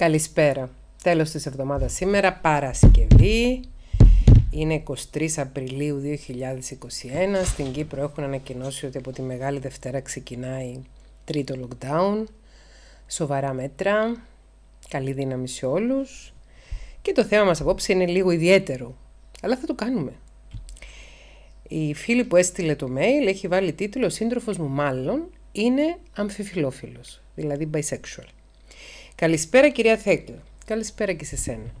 Καλησπέρα. Τέλος της εβδομάδας σήμερα, Παρασκευή. Είναι 23 Απριλίου 2021. Στην Κύπρο έχουν ανακοινώσει ότι από τη Μεγάλη Δευτέρα ξεκινάει τρίτο lockdown. Σοβαρά μέτρα. Καλή δύναμη σε όλους. Και το θέμα μας απόψε είναι λίγο ιδιαίτερο. Αλλά θα το κάνουμε. Η φίλη που έστειλε το mail έχει βάλει τίτλο «Σύντροφος μου μάλλον είναι αμφιφιλόφιλος», δηλαδή bisexual. Καλησπέρα κυρία Θέκλα. Καλησπέρα και σε σένα.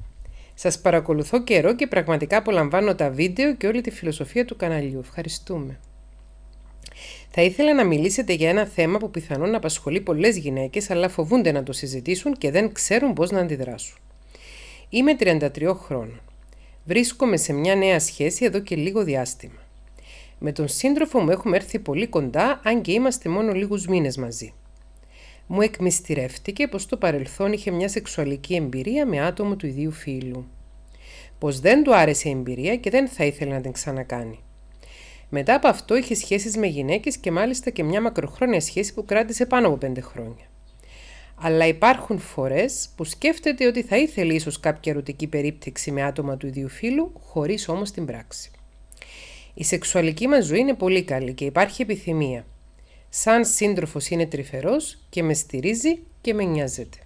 Σας παρακολουθώ καιρό και πραγματικά απολαμβάνω τα βίντεο και όλη τη φιλοσοφία του καναλιού. Ευχαριστούμε. Θα ήθελα να μιλήσετε για ένα θέμα που πιθανόν απασχολεί πολλές γυναίκες αλλά φοβούνται να το συζητήσουν και δεν ξέρουν πώς να αντιδράσουν. Είμαι 33 χρόνων. Βρίσκομαι σε μια νέα σχέση εδώ και λίγο διάστημα. Με τον σύντροφο μου έχουμε έρθει πολύ κοντά, αν και είμαστε μόνο λίγους μήνες μαζί μου εκμυστηρεύτηκε πως το παρελθόν είχε μια σεξουαλική εμπειρία με άτομο του ιδίου φίλου. Πως δεν του άρεσε η εμπειρία και δεν θα ήθελε να την ξανακάνει. Μετά από αυτό είχε σχέσεις με γυναίκες και μάλιστα και μια μακροχρόνια σχέση που κράτησε πάνω από πέντε χρόνια. Αλλά υπάρχουν φορές που σκέφτεται ότι θα ήθελε ίσως κάποια ερωτική περίπτυξη με άτομα του ίδιου φύλου, χωρίς όμως την πράξη. Η σεξουαλική μας ζωή είναι πολύ καλή και υπάρχει επιθυμία. Σαν σύντροφος είναι τρυφερός και με στηρίζει και με νοιάζεται.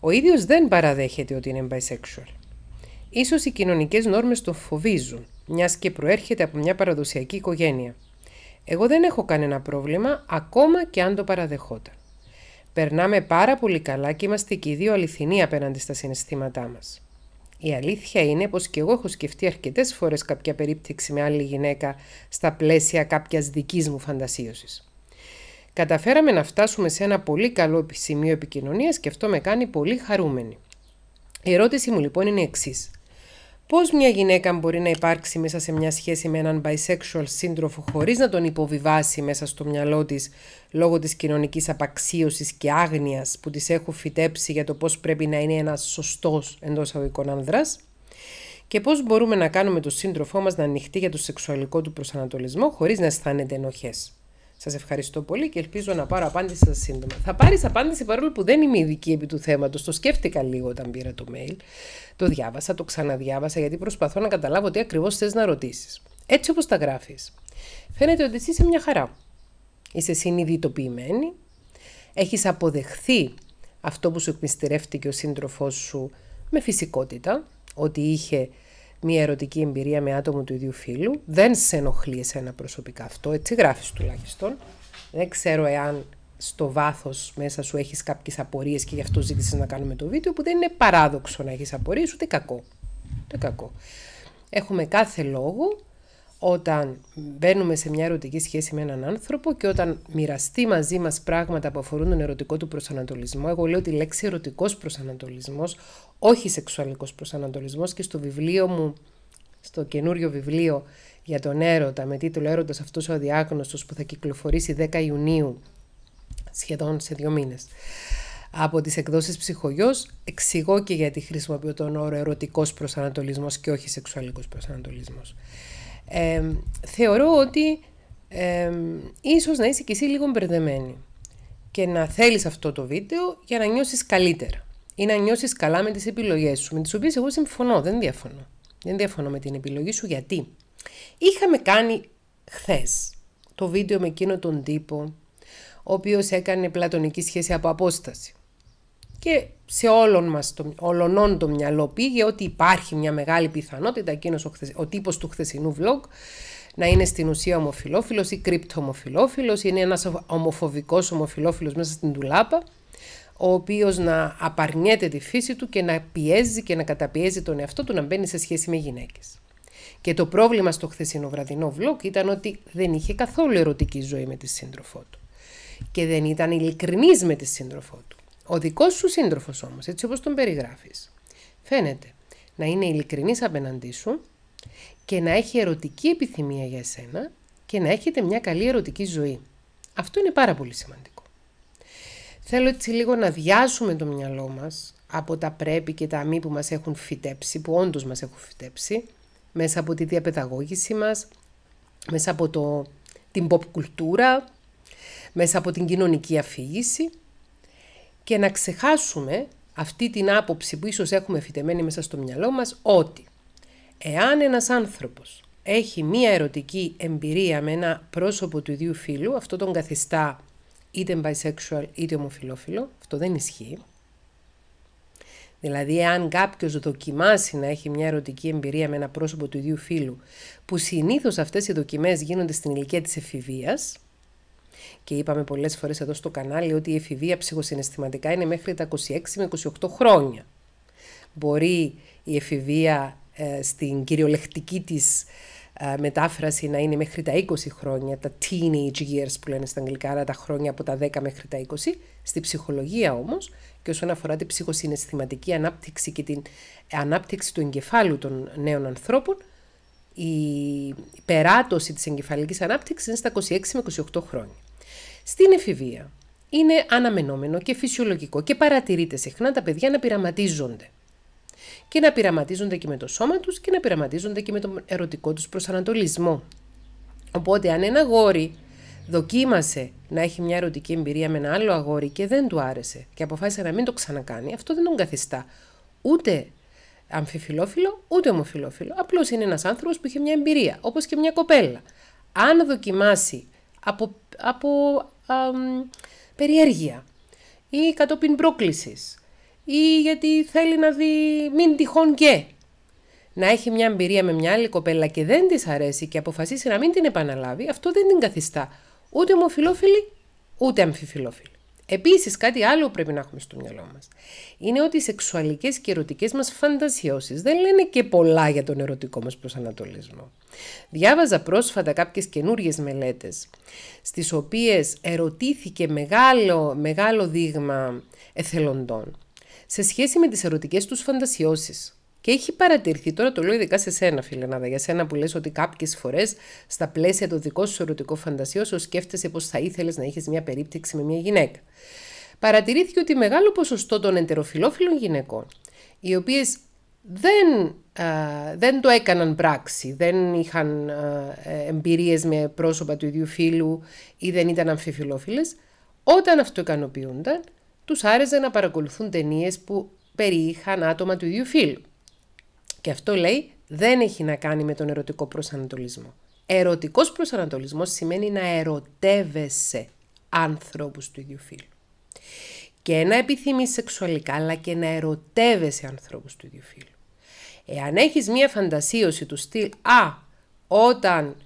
Ο ίδιος δεν παραδέχεται ότι είναι bisexual. Ίσως οι κοινωνικές νόρμες τον φοβίζουν, μιας και προέρχεται από μια παραδοσιακή οικογένεια. Εγώ δεν έχω κανένα πρόβλημα, ακόμα και αν το παραδεχόταν. Περνάμε πάρα πολύ καλά και είμαστε και οι δύο αληθινοί απέναντι στα συναισθήματά μας. Η αλήθεια είναι πως και εγώ έχω σκεφτεί αρκετές φορές κάποια περίπτωση με άλλη γυναίκα στα πλαίσια κάποιας δικής μου φαντασίωσης. Καταφέραμε να φτάσουμε σε ένα πολύ καλό σημείο επικοινωνίας και αυτό με κάνει πολύ χαρούμενη. Η ερώτηση μου λοιπόν είναι εξής. Πώς μια γυναίκα μπορεί να υπάρξει μέσα σε μια σχέση με έναν bisexual σύντροφο χωρίς να τον υποβιβάσει μέσα στο μυαλό της λόγω της κοινωνικής απαξίωσης και άγνοιας που της έχουν φυτέψει για το πώς πρέπει να είναι ένας σωστός εντός αγωγικών άνδρας, και πώς μπορούμε να κάνουμε τον σύντροφό μας να ανοιχτεί για το σεξουαλικό του προσανατολισμό χωρίς να αισθάνεται ενοχές. Σας ευχαριστώ πολύ και ελπίζω να πάρω απάντηση σας σύντομα. Θα πάρεις απάντηση παρόλο που δεν είμαι ειδική επί του θέματος. Το σκέφτηκα λίγο όταν πήρα το mail. Το διάβασα, το ξαναδιάβασα γιατί προσπαθώ να καταλάβω τι ακριβώς θες να ρωτήσεις. Έτσι όπως τα γράφεις, φαίνεται ότι εσύ είσαι μια χαρά. Είσαι συνειδητοποιημένη, έχεις αποδεχθεί αυτό που σου εκμυστηρεύτηκε ο σύντροφός σου με φυσικότητα, ότι είχε μια ερωτική εμπειρία με άτομο του ίδιου φίλου. Δεν σε ενοχλεί εσένα προσωπικά αυτό, έτσι γράφεις τουλάχιστον. Δεν ξέρω εάν στο βάθος μέσα σου έχεις κάποιες απορίες και γι' αυτό ζήτησες να κάνουμε το βίντεο, που δεν είναι παράδοξο να έχεις απορίες, ούτε κακό. Ούτε κακό. Έχουμε κάθε λόγο όταν μπαίνουμε σε μια ερωτική σχέση με έναν άνθρωπο και όταν μοιραστεί μαζί μας πράγματα που αφορούν τον ερωτικό του προσανατολισμό, εγώ λέω τη λέξη ερωτικός προσανατολισμός, όχι σεξουαλικός προσανατολισμός και στο βιβλίο μου, στο καινούριο βιβλίο για τον έρωτα με τίτλο «Έρωτας αυτός ο αδιάγνωστος» που θα κυκλοφορήσει 10 Ιουνίου, σχεδόν σε δύο μήνες, από τις εκδόσεις ψυχογιός, εξηγώ και γιατί χρησιμοποιώ τον όρο ερωτικός προσανατολισμός και όχι σεξουαλικός προσανατολισμός θεωρώ ότι ε, ίσως να είσαι κι εσύ λίγο μπερδεμένη και να θέλεις αυτό το βίντεο για να νιώσεις καλύτερα ή να νιώσεις καλά με τις επιλογές σου, με τις οποίες εγώ συμφωνώ, δεν διαφωνώ. Δεν διαφωνώ με την επιλογή σου γιατί είχαμε κάνει χθες το βίντεο με εκείνο τον τύπο ο οποίος έκανε πλατωνική σχέση από απόσταση. Και σε όλων μας, το, το μυαλό πήγε ότι υπάρχει μια μεγάλη πιθανότητα ο, ο τύπος του χθεσινού vlog να είναι στην ουσία ομοφιλόφιλος ή κρυπτομοφιλόφιλος, είναι ένας ομοφοβικός ομοφιλόφιλος μέσα στην τουλάπα, ο οποίος να απαρνιέται τη φύση του και να πιέζει και να καταπιέζει τον εαυτό του να μπαίνει σε σχέση με γυναίκες. Και το πρόβλημα στο χθεσινό βραδινό vlog ήταν ότι δεν είχε καθόλου ερωτική ζωή με τη σύντροφό του και δεν ήταν ειλικρινής με τη σύντροφό του. Ο δικός σου σύντροφος όμως, έτσι όπως τον περιγράφεις, φαίνεται να είναι ειλικρινής απέναντί σου και να έχει ερωτική επιθυμία για σένα και να έχετε μια καλή ερωτική ζωή. Αυτό είναι πάρα πολύ σημαντικό. Θέλω έτσι λίγο να διάσουμε το μυαλό μας από τα πρέπει και τα μη που μας έχουν φυτέψει, που όντως μας έχουν φυτέψει, μέσα από τη διαπαιδαγώγηση μας, μέσα από την pop κουλτούρα, μέσα από την κοινωνική αφήγηση και να ξεχάσουμε αυτή την άποψη που ίσως έχουμε φυτεμένη μέσα στο μυαλό μας ότι εάν ένας άνθρωπος έχει μία ερωτική εμπειρία με ένα πρόσωπο του ιδίου φύλου, αυτό τον καθιστά είτε bisexual είτε ομοφιλόφιλο, αυτό δεν ισχύει. Δηλαδή, εάν κάποιος δοκιμάσει να έχει μια ερωτική εμπειρία με ένα πρόσωπο του ίδιου φίλου, που συνήθως αυτές οι δοκιμές γίνονται στην ηλικία της εφηβείας, και είπαμε πολλές φορές εδώ στο κανάλι ότι η εφηβεία ψυχοσυναισθηματικά είναι μέχρι τα 26 με 28 χρόνια. Μπορεί η εφηβεία ε, στην κυριολεκτική της ε, μετάφραση να είναι μέχρι τα 20 χρόνια, τα teenage years που λένε στα αγγλικά, τα χρόνια από τα 10 μέχρι τα 20. Στη ψυχολογία όμως και όσον αφορά την ψυχοσυναισθηματική ανάπτυξη και την ανάπτυξη του εγκεφάλου των νέων ανθρώπων, η περάτωση της εγκεφαλικής ανάπτυξης είναι στα 26 με 28 χρόνια. Στην εφηβεία είναι αναμενόμενο και φυσιολογικό και παρατηρείται συχνά τα παιδιά να πειραματίζονται. Και να πειραματίζονται και με το σώμα τους και να πειραματίζονται και με τον ερωτικό τους προσανατολισμό. Οπότε αν ένα αγόρι δοκίμασε να έχει μια ερωτική εμπειρία με ένα άλλο αγόρι και δεν του άρεσε και αποφάσισε να μην το ξανακάνει, αυτό δεν τον καθιστά ούτε αμφιφιλόφιλο ούτε ομοφιλόφιλο. Απλώς είναι ένας άνθρωπος που είχε μια εμπειρία, όπως και μια κοπέλα. Αν δοκιμάσει από, από περιέργεια ή κατόπιν πρόκλησης ή γιατί θέλει να δει μην τυχόν και. Να έχει μια εμπειρία με μια άλλη κοπέλα και δεν της αρέσει και αποφασίσει να μην την επαναλάβει, αυτό δεν την καθιστά ούτε ομοφιλόφιλη ούτε αμφιφιλόφιλη. Επίσης, κάτι άλλο πρέπει να έχουμε στο μυαλό μας. Είναι ότι οι σεξουαλικές και ερωτικές μας φαντασιώσεις δεν λένε και πολλά για τον ερωτικό μας προσανατολισμό. Διάβαζα πρόσφατα κάποιες καινούριες μελέτες, στις οποίες ερωτήθηκε μεγάλο, μεγάλο δείγμα εθελοντών σε σχέση με τις ερωτικές τους φαντασιώσεις. Και έχει παρατηρηθεί, τώρα το λέω ειδικά σε σένα, Φιλενάδα, για σένα που λες ότι κάποιες φορές στα πλαίσια του δικό σου ερωτικού φαντασίου σου σκέφτεσαι πως θα ήθελες να είχες μια περίπτωση με μια γυναίκα. Παρατηρήθηκε ότι μεγάλο ποσοστό των ετεροφιλόφιλων γυναικών, οι οποίες δεν, δεν το έκαναν πράξη, δεν είχαν εμπειρίε εμπειρίες με πρόσωπα του ίδιου φίλου ή δεν ήταν αμφιφιλόφιλες, όταν αυτό του τους άρεσε να παρακολουθούν ταινίες που περιείχαν άτομα του ίδιου φίλου. Και αυτό λέει δεν έχει να κάνει με τον ερωτικό προσανατολισμό. Ερωτικός προσανατολισμός σημαίνει να ερωτεύεσαι άνθρωπους του ίδιου φύλου. Και να επιθυμείς σεξουαλικά, αλλά και να ερωτεύεσαι ανθρώπους του ίδιου φύλου. Εάν έχεις μία φαντασίωση του στυλ «Α, όταν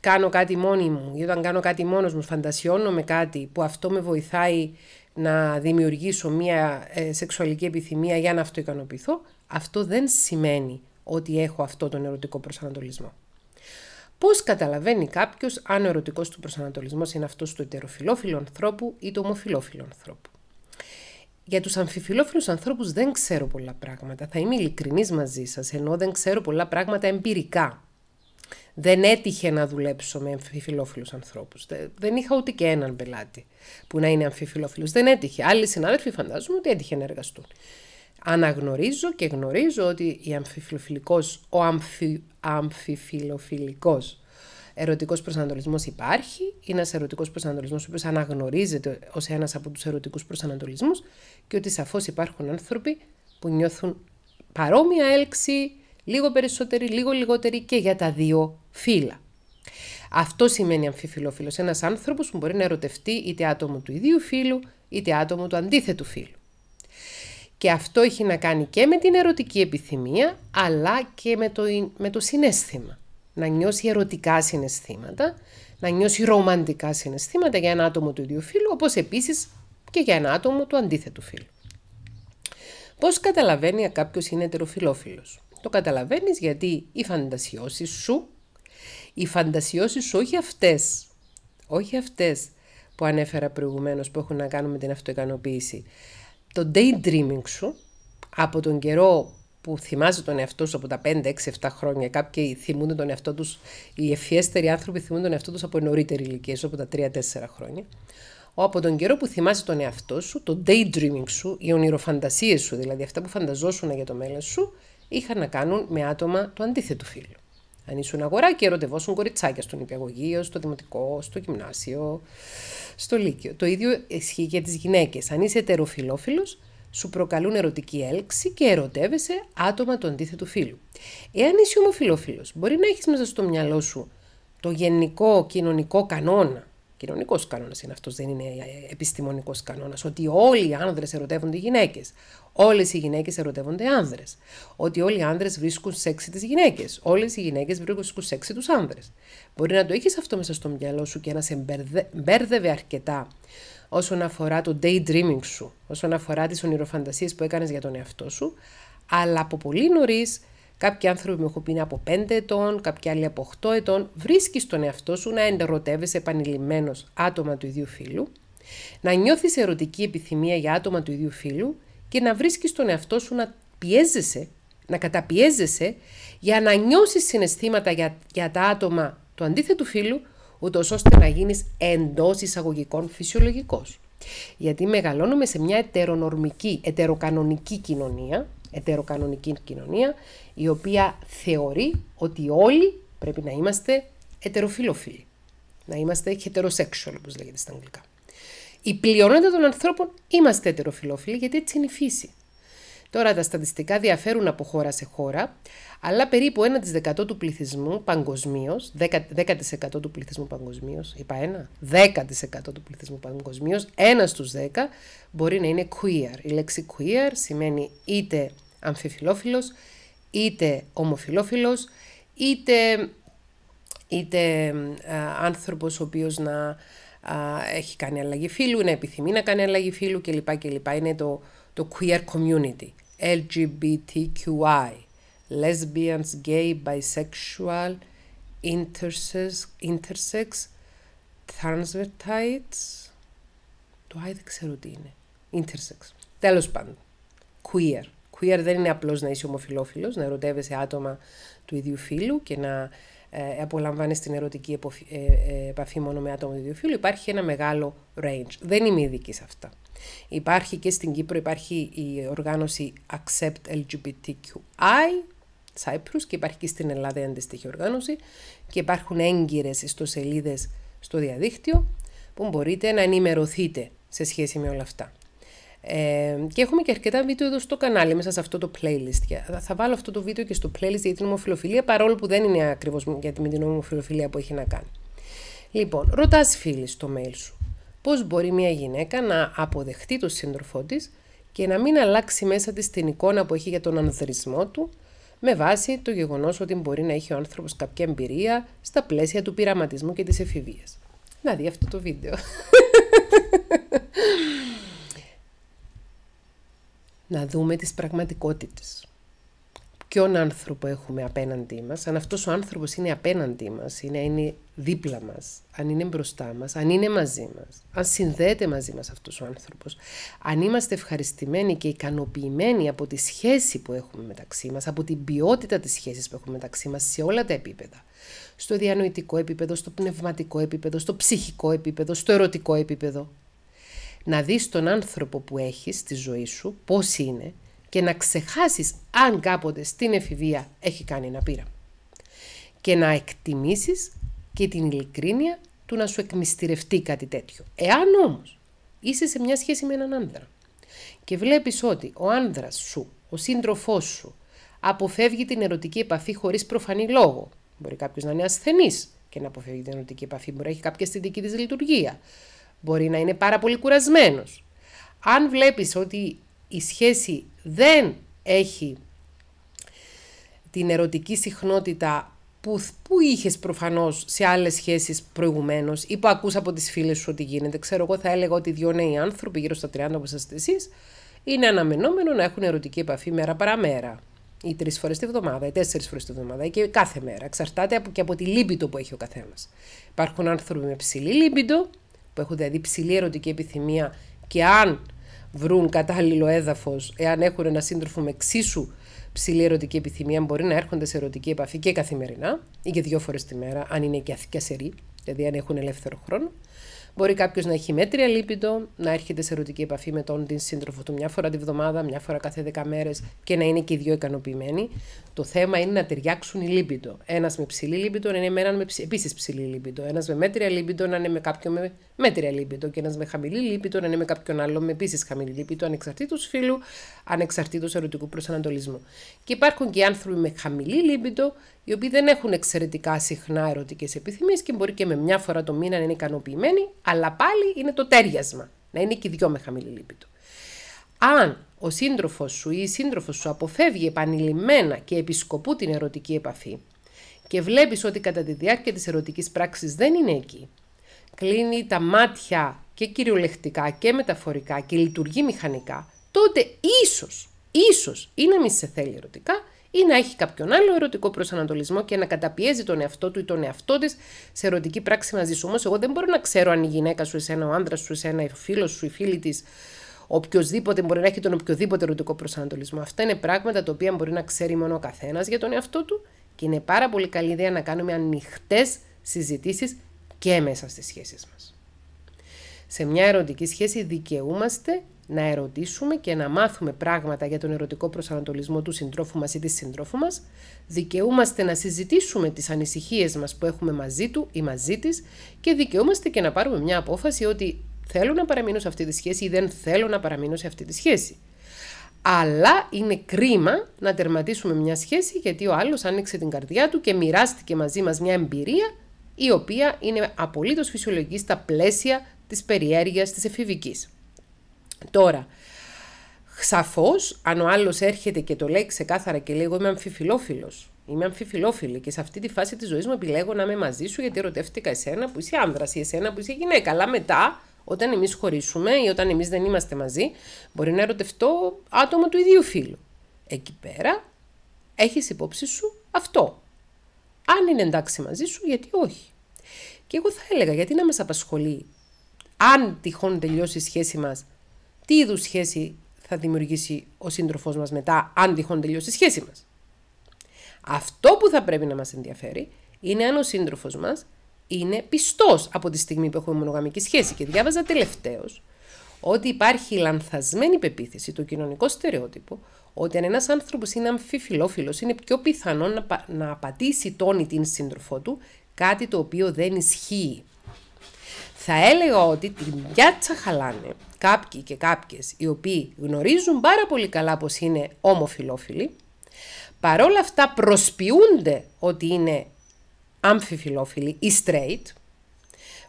κάνω κάτι μόνη μου ή όταν κάνω κάτι μόνος μου, φαντασιώνω με κάτι που αυτό με βοηθάει να δημιουργήσω μία ε, σεξουαλική επιθυμία για να αυτοικανοποιηθώ, αυτό δεν σημαίνει ότι έχω αυτό τον ερωτικό προσανατολισμό. Πώς καταλαβαίνει κάποιος αν ο ερωτικός του προσανατολισμός είναι αυτός του ετεροφιλόφιλου ανθρώπου ή του ομοφιλόφιλου ανθρώπου. Για τους αμφιφιλόφιλους ανθρώπους δεν ξέρω πολλά πράγματα. Θα είμαι ειλικρινής μαζί σας, ενώ δεν ξέρω πολλά πράγματα εμπειρικά δεν έτυχε να δουλέψω με αμφιφιλόφιλους ανθρώπους. Δεν είχα ούτε και έναν πελάτη που να είναι αμφιφιλόφιλος. Δεν έτυχε. Άλλοι συνάδελφοι φαντάζομαι ότι έτυχε να εργαστούν. Αναγνωρίζω και γνωρίζω ότι η αμφιφιλοφιλικός, ο αμφι, αμφιφιλοφιλικός ερωτικός προσανατολισμός υπάρχει. Είναι ένας ερωτικός προσανατολισμός ο οποίος αναγνωρίζεται ως ένας από τους ερωτικούς προσανατολισμούς και ότι σαφώς υπάρχουν άνθρωποι που νιώθουν παρόμοια έλξη, λίγο περισσότεροι, λίγο λιγότεροι και για τα δύο φύλλα. Αυτό σημαίνει αμφιφιλόφιλος, ένας άνθρωπος που μπορεί να ερωτευτεί είτε άτομο του ιδίου φύλου, είτε άτομο του αντίθετου φύλου. Και αυτό έχει να κάνει και με την ερωτική επιθυμία, αλλά και με το, με το συνέστημα. Να νιώσει ερωτικά συναισθήματα, να νιώσει ρομαντικά συναισθήματα για ένα άτομο του ίδιου φύλου, όπως επίσης και για ένα άτομο του αντίθετου φύλου. Πώς καταλαβαίνει κάποιος είναι ετεροφιλόφιλος. Το καταλαβαίνεις γιατί οι φαντασιώσεις σου, οι φαντασιώσεις σου όχι αυτές, όχι αυτές που ανέφερα προηγουμένως που έχουν να κάνουν με την αυτοικανοποίηση. Το daydreaming σου από τον καιρό που θυμάζει τον εαυτό σου από τα 5, 6, 7 χρόνια. Κάποιοι θυμούνται τον εαυτό τους, οι ευφιέστεροι άνθρωποι θυμούνται τον εαυτό τους από νωρίτερη ηλικία, από τα 3-4 χρόνια. Ο, από τον καιρό που θυμάσαι τον εαυτό σου, το daydreaming σου, οι ονειροφαντασίες σου, δηλαδή αυτά που φανταζόσουν για το μέλλον σου, είχαν να κάνουν με άτομα του αντίθετου φύλου. Αν ήσουν αγορά και ερωτευόσουν κοριτσάκια στον υπηαγωγείο, στο δημοτικό, στο γυμνάσιο, στο λύκειο. Το ίδιο ισχύει για τις γυναίκες. Αν είσαι ετεροφιλόφιλος, σου προκαλούν ερωτική έλξη και ερωτεύεσαι άτομα του αντίθετου φίλου. Εάν είσαι ομοφιλόφιλος, μπορεί να έχεις μέσα στο μυαλό σου το γενικό κοινωνικό κανόνα. Κοινωνικός κανόνας είναι αυτός, δεν είναι επιστημονικός κανόνας. Ότι όλοι οι άνδρες ερωτεύονται γυναίκες. Όλες οι γυναίκες ερωτεύονται άνδρες. Ότι όλοι οι άνδρες βρίσκουν σεξ τις γυναίκες. Όλες οι γυναίκες βρίσκουν σεξ τους άνδρες. Μπορεί να το έχεις αυτό μέσα στο μυαλό σου και να σε μπέρδευε αρκετά όσον αφορά το daydreaming σου, όσον αφορά τις ονειροφαντασίες που έκανες για τον εαυτό σου, αλλά από πολύ νωρίς. Κάποιοι άνθρωποι που έχουν πει από 5 ετών, κάποιοι άλλοι από 8 ετών. Βρίσκεις τον εαυτό σου να ερωτεύεσαι επανειλημμένος άτομα του ίδιου φίλου, να νιώθεις ερωτική επιθυμία για άτομα του ίδιου φίλου και να βρίσκεις τον εαυτό σου να πιέζεσαι, να καταπιέζεσαι για να νιώσεις συναισθήματα για, για τα άτομα του αντίθετου φίλου, ούτως ώστε να γίνεις εντός εισαγωγικών φυσιολογικός. Γιατί μεγαλώνουμε σε μια ετερονορμική, ετεροκανονική κοινωνία, ετεροκανονική κοινωνία, η οποία θεωρεί ότι όλοι πρέπει να είμαστε ετεροφιλοφίλοι. Να είμαστε heterosexual, όπως λέγεται στα αγγλικά η πλειονότητα των ανθρώπων είμαστε ετεροφιλόφιλοι, γιατί έτσι είναι η φύση. Τώρα τα στατιστικά διαφέρουν από χώρα σε χώρα, αλλά περίπου 1% του πληθυσμού παγκοσμίως, 10%, του πληθυσμού παγκοσμίως, είπα ένα, 10% του πληθυσμού παγκοσμίως, ένας στους 10 μπορεί να είναι queer. Η λέξη queer σημαίνει είτε αμφιφιλόφιλος, είτε ομοφιλόφιλος, είτε, είτε ε, άνθρωπος ο οποίος να έχει κάνει αλλαγή φύλου, να επιθυμεί να κάνει αλλαγή φύλου κλπ. κλπ. Είναι το, το queer community, LGBTQI, lesbians, gay, bisexual, intersex, intersex transvestites, το I δεν ξέρω τι είναι, intersex. Τέλος πάντων, queer. Queer δεν είναι απλώς να είσαι ομοφιλόφιλος, να ερωτεύεσαι άτομα του ίδιου φίλου και να ε, απολαμβάνει την ερωτική ε, ε, επαφή μόνο με άτομα του ίδιου υπάρχει ένα μεγάλο range. Δεν είμαι ειδική σε αυτά. Υπάρχει και στην Κύπρο υπάρχει η οργάνωση Accept LGBTQI, Cyprus, και υπάρχει και στην Ελλάδα η αντίστοιχη οργάνωση και υπάρχουν έγκυρες ιστοσελίδες στο διαδίκτυο που μπορείτε να ενημερωθείτε σε σχέση με όλα αυτά. Ε, και έχουμε και αρκετά βίντεο εδώ στο κανάλι μέσα σε αυτό το playlist. θα βάλω αυτό το βίντεο και στο playlist για την ομοφιλοφιλία, παρόλο που δεν είναι ακριβώς για την ομοφιλοφιλία που έχει να κάνει. Λοιπόν, ρωτάς φίλοι στο mail σου πώς μπορεί μια γυναίκα να αποδεχτεί τον σύντροφό της και να μην αλλάξει μέσα της την εικόνα που έχει για τον ανδρισμό του, με βάση το γεγονός ότι μπορεί να έχει ο άνθρωπος κάποια εμπειρία στα πλαίσια του πειραματισμού και της εφηβείας. Να δει αυτό το βίντεο. να δούμε τις πραγματικότητες. Ποιον άνθρωπο έχουμε απέναντί μας, αν αυτός ο άνθρωπος είναι απέναντί μας, είναι, είναι δίπλα μας, αν είναι μπροστά μας, αν είναι μαζί μας, αν συνδέεται μαζί μας αυτός ο άνθρωπος, αν είμαστε ευχαριστημένοι και ικανοποιημένοι από τη σχέση που έχουμε μεταξύ μας, από την ποιότητα της σχέσης που έχουμε μεταξύ μας σε όλα τα επίπεδα. Στο διανοητικό επίπεδο, στο πνευματικό επίπεδο, στο ψυχικό επίπεδο, στο ερωτικό επίπεδο, να δεις τον άνθρωπο που έχεις στη ζωή σου, πώς είναι, και να ξεχάσεις αν κάποτε στην εφηβεία έχει κάνει ένα πείραμα. Και να εκτιμήσεις και την ειλικρίνεια του να σου εκμυστηρευτεί κάτι τέτοιο. Εάν όμως είσαι σε μια σχέση με έναν άνδρα και βλέπεις ότι ο άνδρας σου, ο σύντροφός σου, αποφεύγει την ερωτική επαφή χωρίς προφανή λόγο. Μπορεί κάποιος να είναι ασθενής και να αποφεύγει την ερωτική επαφή, μπορεί να έχει κάποια αισθητική δυσλειτουργία. λειτουργία Μπορεί να είναι πάρα πολύ κουρασμένος. Αν βλέπεις ότι η σχέση δεν έχει την ερωτική συχνότητα που, που είχες προφανώς σε άλλες σχέσεις προηγουμένως ή που ακούς από τις φίλες σου ότι γίνεται. Ξέρω εγώ θα έλεγα ότι δύο νέοι άνθρωποι γύρω στα 30 όπως είστε εσείς είναι αναμενόμενο να έχουν ερωτική επαφή μέρα παρά μέρα. Ή τρεις φορές τη βδομάδα, ή τέσσερις φορές τη βδομάδα, ή και κάθε μέρα. Εξαρτάται και από τη λίμπητο που έχει ο καθένας. Υπάρχουν άνθρωποι με ψηλή λίμπητο που έχουν δηλαδή ψηλή ερωτική επιθυμία και αν βρουν κατάλληλο έδαφος, εάν έχουν ένα σύντροφο με εξίσου ψηλή ερωτική επιθυμία, μπορεί να έρχονται σε ερωτική επαφή και καθημερινά ή και δύο φορές τη μέρα, αν είναι και αθηκιασεροί, δηλαδή αν έχουν ελεύθερο χρόνο. Μπορεί κάποιος να έχει μέτρια λύπητο, να έρχεται σε ερωτική επαφή με τον την σύντροφο του μια φορά τη βδομάδα, μια φορά κάθε 10 μέρες και να είναι και οι δύο ικανοποιημένοι. Το θέμα είναι να ταιριάξουν οι λίπητο. Ένας με ψηλή λίπητο να είναι με έναν με ψη... επίσης ψηλή λίπητο. Ένας με μέτρια λίπητο να είναι με κάποιον με μέτρια λίπητο. Και ένας με χαμηλή λύπητο να είναι με κάποιον άλλο με επίσης χαμηλή λίπητο, ανεξαρτήτως φίλου, ανεξαρτήτως ερωτικού προσανατολισμού. Και υπάρχουν και άνθρωποι με χαμηλή λύπητο, οι οποίοι δεν έχουν εξαιρετικά συχνά ερωτικές επιθυμίες και μπορεί και με μια φορά το μήνα να είναι ικανοποιημένοι, αλλά πάλι είναι το τέριασμα. Να είναι και οι δυο με χαμηλή λίπητο. Αν ο σύντροφος σου ή η σύντροφος σου αποφεύγει επανειλημμένα και επισκοπού την ερωτική επαφή και βλέπεις ότι κατά τη διάρκεια της ερωτικής πράξης δεν είναι εκεί, κλείνει τα μάτια και κυριολεκτικά και μεταφορικά και λειτουργεί μηχανικά, τότε ίσως, ίσως ή να μην σε θέλει ερωτικά ή να έχει κάποιον άλλο ερωτικό προσανατολισμό και να καταπιέζει τον εαυτό του ή τον εαυτό της σε ερωτική πράξη μαζί σου. Όμως, εγώ δεν μπορώ να ξέρω αν η γυναίκα σου, εσένα, ο άντρας σου, εσένα, ο φίλος σου, η φίλη της, οποιοδήποτε μπορεί να έχει τον οποιοδήποτε ερωτικό προσανατολισμό. Αυτά είναι πράγματα τα οποία μπορεί να ξέρει μόνο ο καθένας για τον εαυτό του και είναι πάρα πολύ καλή ιδέα να κάνουμε ανοιχτές συζητήσεις και μέσα στις σχέσεις μας. Σε μια ερωτική σχέση δικαιούμαστε να ερωτήσουμε και να μάθουμε πράγματα για τον ερωτικό προσανατολισμό του συντρόφου μας ή της συντρόφου μας, δικαιούμαστε να συζητήσουμε τις ανησυχίες μας που έχουμε μαζί του ή μαζί της και δικαιούμαστε και να πάρουμε μια απόφαση ότι θέλω να παραμείνω σε αυτή τη σχέση ή δεν θέλω να παραμείνω σε αυτή τη σχέση. Αλλά είναι κρίμα να τερματίσουμε μια σχέση γιατί ο άλλος άνοιξε την καρδιά του και μοιράστηκε μαζί μας μια εμπειρία η οποία είναι απολύτως φυσιολογική στα πλαίσια της περιέργειας της εφηβικής. Τώρα, Σαφώς, αν ο άλλος έρχεται και το λέει ξεκάθαρα και λέει: Εγώ είμαι αμφιφιλόφιλος. Είμαι αμφιφιλόφιλη και σε αυτή τη φάση της ζωής μου επιλέγω να είμαι μαζί σου γιατί ερωτεύτηκα εσένα που είσαι άνδρας ή εσένα που είσαι γυναίκα. Αλλά μετά, όταν εμείς χωρίσουμε ή όταν εμείς δεν είμαστε μαζί, μπορεί να ερωτευτώ άτομο του ίδιου φίλου. Εκεί πέρα έχεις υπόψη σου αυτό. Αν είναι εντάξει μαζί σου, γιατί όχι. Και εγώ θα έλεγα, γιατί να μας απασχολεί, αν τυχόν τελειώσει η σχέση μας, τι είδους σχέση θα δημιουργήσει ο σύντροφός μας μετά, αν τυχόν τελειώσει η σχέση μας. Αυτό που θα πρέπει να μας ενδιαφέρει είναι αν ο σύντροφος μας είναι πιστός από τη στιγμή που έχουμε μονογαμική σχέση. Και διάβαζα τελευταίως ότι υπάρχει λανθασμένη πεποίθηση, το κοινωνικό στερεότυπο, ότι αν ένας άνθρωπος είναι αμφιφιλόφιλος, είναι πιο πιθανό να, να απατήσει τον ή την σύντροφό του, κάτι το οποίο δεν ισχύει. Θα έλεγα ότι την πιάτσα χαλάνε κάποιοι και κάποιες οι οποίοι γνωρίζουν πάρα πολύ καλά πως είναι ομοφιλόφιλοι, παρόλα αυτά προσποιούνται ότι είναι αμφιφιλόφιλοι ή straight,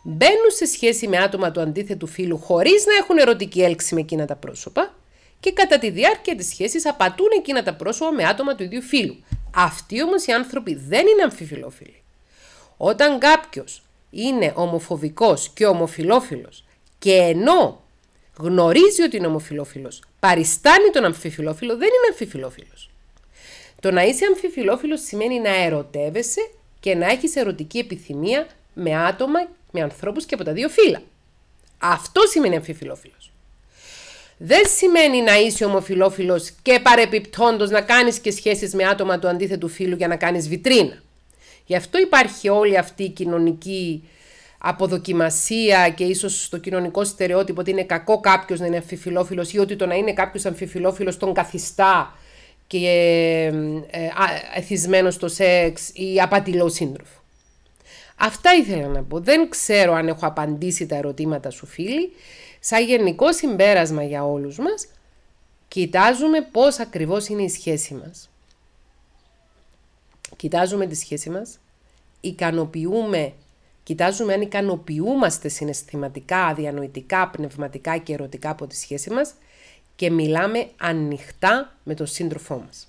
μπαίνουν σε σχέση με άτομα του αντίθετου φύλου χωρίς να έχουν ερωτική έλξη με εκείνα τα πρόσωπα και κατά τη διάρκεια της σχέσης απατούν εκείνα τα πρόσωπα με άτομα του ίδιου φύλου. Αυτοί όμως οι άνθρωποι δεν είναι αμφιφιλόφιλοι. Όταν κάποιος είναι ομοφοβικός και ομοφιλόφιλος και ενώ γνωρίζει ότι είναι ομοφιλόφιλος, παριστάνει τον αμφιφιλόφιλο, δεν είναι αμφιφιλόφιλος. Το να είσαι αμφιφιλόφιλος σημαίνει να ερωτεύεσαι και να έχεις ερωτική επιθυμία με άτομα, με ανθρώπους και από τα δύο φύλλα. Αυτό σημαίνει αμφιφιλόφιλος. Δεν σημαίνει να είσαι ομοφιλόφιλος και παρεπιπτόντος να κάνεις και σχέσεις με άτομα του αντίθετου φύλου για να κάνεις βιτρίνα. Γι' αυτό υπάρχει όλη αυτή η κοινωνική αποδοκιμασία και ίσως το κοινωνικό στερεότυπο ότι είναι κακό κάποιος να είναι αμφιφιλόφιλος ή ότι το να είναι κάποιος αμφιφιλόφιλος τον καθιστά και ε, εθισμένος στο σεξ ή απατηλός σύντροφο. Αυτά ήθελα να πω. Δεν ξέρω αν έχω απαντήσει τα ερωτήματα σου φίλοι. Σαν γενικό συμπέρασμα για όλους μας, κοιτάζουμε πώς ακριβώς είναι η σχέση μας κοιτάζουμε τη σχέση μας, ικανοποιούμε, κοιτάζουμε αν ικανοποιούμαστε συναισθηματικά, διανοητικά, πνευματικά και ερωτικά από τη σχέση μας και μιλάμε ανοιχτά με τον σύντροφό μας.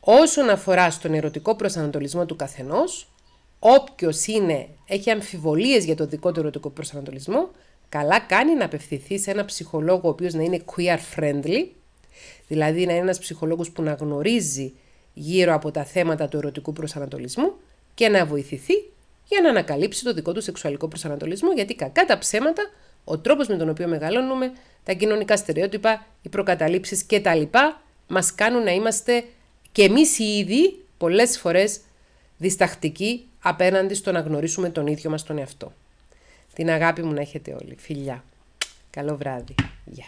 Όσον αφορά στον ερωτικό προσανατολισμό του καθενός, όποιος είναι, έχει αμφιβολίες για το δικό του ερωτικό προσανατολισμό, καλά κάνει να απευθυνθεί σε ένα ψυχολόγο ο οποίος να είναι queer friendly, δηλαδή να είναι ένας ψυχολόγος που να γνωρίζει γύρω από τα θέματα του ερωτικού προσανατολισμού και να βοηθηθεί για να ανακαλύψει το δικό του σεξουαλικό προσανατολισμό, γιατί κακά τα ψέματα, ο τρόπος με τον οποίο μεγαλώνουμε, τα κοινωνικά στερεότυπα, οι προκαταλήψεις κτλ. μας κάνουν να είμαστε και εμείς οι ίδιοι πολλές φορές διστακτικοί απέναντι στο να γνωρίσουμε τον ίδιο μας τον εαυτό. Την αγάπη μου να έχετε όλοι. Φιλιά. Καλό βράδυ. Γεια.